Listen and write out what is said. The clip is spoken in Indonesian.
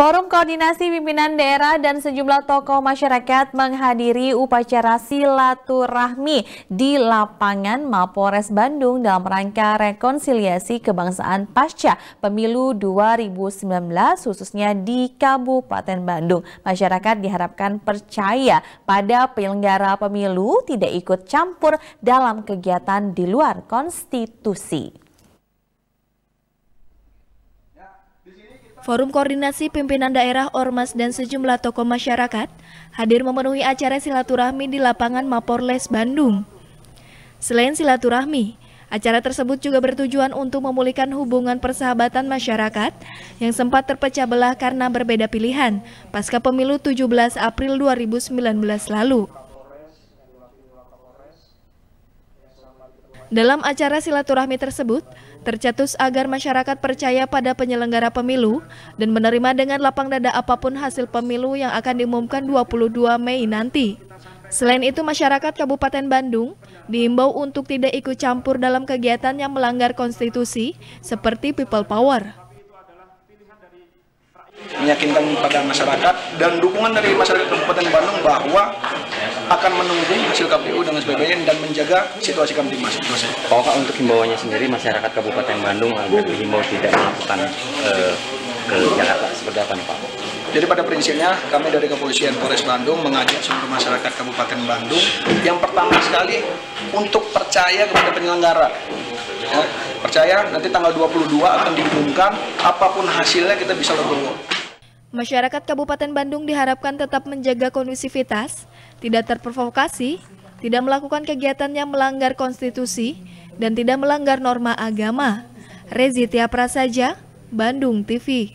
Forum Koordinasi Pimpinan Daerah dan sejumlah tokoh masyarakat menghadiri upacara silaturahmi di lapangan Mapores Bandung dalam rangka rekonsiliasi kebangsaan pasca pemilu 2019 khususnya di Kabupaten Bandung. Masyarakat diharapkan percaya pada penyelenggara pemilu tidak ikut campur dalam kegiatan di luar konstitusi. Forum Koordinasi Pimpinan Daerah Ormas dan sejumlah tokoh masyarakat hadir memenuhi acara silaturahmi di lapangan Maporles Bandung. Selain silaturahmi, acara tersebut juga bertujuan untuk memulihkan hubungan persahabatan masyarakat yang sempat terpecah belah karena berbeda pilihan pasca pemilu 17 April 2019 lalu. Dalam acara silaturahmi tersebut, tercetus agar masyarakat percaya pada penyelenggara pemilu dan menerima dengan lapang dada apapun hasil pemilu yang akan diumumkan 22 Mei nanti. Selain itu, masyarakat Kabupaten Bandung diimbau untuk tidak ikut campur dalam kegiatan yang melanggar konstitusi seperti people power. Meyakinkan kepada masyarakat dan dukungan dari masyarakat Kabupaten Bandung bahwa akan menunggu hasil KPU dengan sebagainya dan menjaga situasi kamtibmas itu saja. untuk himbauannya sendiri masyarakat Kabupaten Bandung agar dihimbau tidak melakukan eh, ke Jakarta seperti apa Pak? Jadi pada prinsipnya kami dari Kepolisian Polres Bandung mengajak seluruh masyarakat Kabupaten Bandung yang pertama sekali untuk percaya kepada penyelenggara. Ya, percaya nanti tanggal 22 akan diumumkan apapun hasilnya kita bisa legowo. Masyarakat Kabupaten Bandung diharapkan tetap menjaga kondusivitas, tidak terprovokasi, tidak melakukan kegiatan yang melanggar konstitusi, dan tidak melanggar norma agama. Rezi Tia Prasaja, Bandung TV.